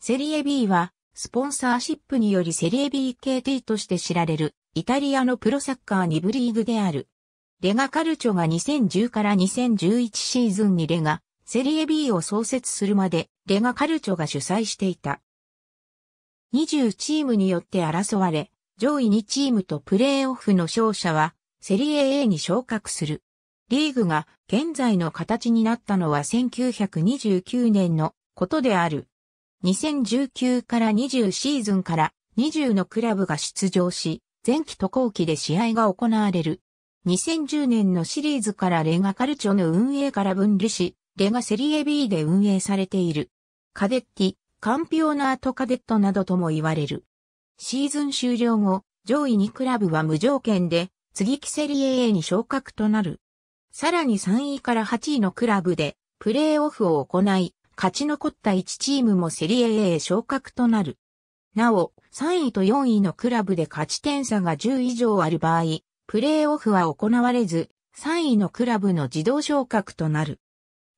セリエ B は、スポンサーシップによりセリエ BKT として知られる、イタリアのプロサッカー2部リーグである。レガカルチョが2010から2011シーズンにレガ、セリエ B を創設するまで、レガカルチョが主催していた。20チームによって争われ、上位2チームとプレーオフの勝者は、セリエ A に昇格する。リーグが現在の形になったのは1929年のことである。2019から20シーズンから20のクラブが出場し、前期と後期で試合が行われる。2010年のシリーズからレガカルチョの運営から分離し、レガセリエ B で運営されている。カデッティ、カンピオナートカデットなどとも言われる。シーズン終了後、上位2クラブは無条件で、次期セリエ A に昇格となる。さらに3位から8位のクラブで、プレーオフを行い、勝ち残った1チームもセリエ A 昇格となる。なお、3位と4位のクラブで勝ち点差が10以上ある場合、プレーオフは行われず、3位のクラブの自動昇格となる。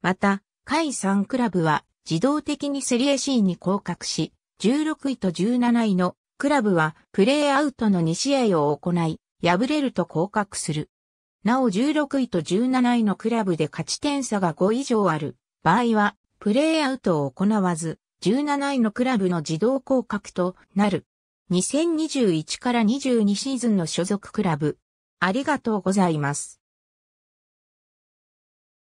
また、下位3クラブは自動的にセリエ C に降格し、16位と17位のクラブはプレーアウトの2試合を行い、敗れると降格する。なお16位と17位のクラブで勝ち点差が5以上ある場合はプレイアウトを行わず、17位のクラブの自動降格となる。2021から22シーズンの所属クラブ。ありがとうございます。